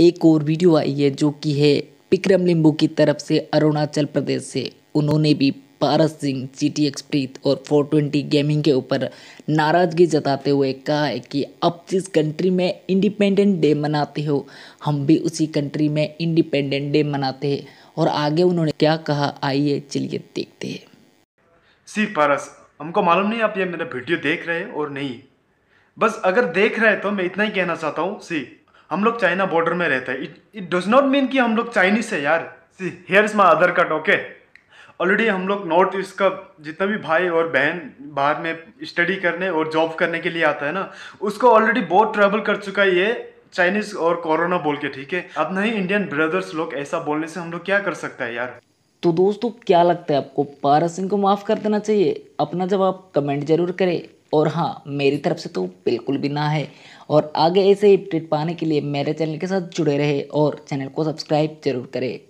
एक और वीडियो आई है जो कि है विक्रम लिंबू की तरफ से अरुणाचल प्रदेश से उन्होंने भी पारस सिंह जी टी एक्सप्रीत और 420 गेमिंग के ऊपर नाराज़गी जताते हुए कहा है कि आप जिस कंट्री में इंडिपेंडेंट डे मनाते हो हम भी उसी कंट्री में इंडिपेंडेंट डे मनाते हैं और आगे उन्होंने क्या कहा आइए चलिए देखते हैं सी पारस हमको मालूम नहीं आप ये मेरा वीडियो देख रहे हैं और नहीं बस अगर देख रहे तो मैं इतना ही कहना चाहता हूँ सी हम लोग चाइना बॉर्डर में रहते हैं इट डज नॉट मीन कि हम लोग चाइनीज है यार here is my other cut okay already हम लोग नॉर्थ ईस्ट का जितना भी भाई और बहन बाहर में स्टडी करने और जॉब करने के लिए आता है ना उसको ऑलरेडी बहुत ट्रेवल कर चुका है ये चाइनीज और कोरोना बोल के ठीक है अब नहीं इंडियन ब्रदर्स लोग ऐसा बोलने से हम लोग क्या कर सकता है यार तो दोस्तों क्या लगता है आपको पारा सिंह को माफ़ कर देना चाहिए अपना जवाब कमेंट जरूर करें और हाँ मेरी तरफ से तो बिल्कुल भी ना है और आगे ऐसे ही अपडेट पाने के लिए मेरे चैनल के साथ जुड़े रहे और चैनल को सब्सक्राइब जरूर करें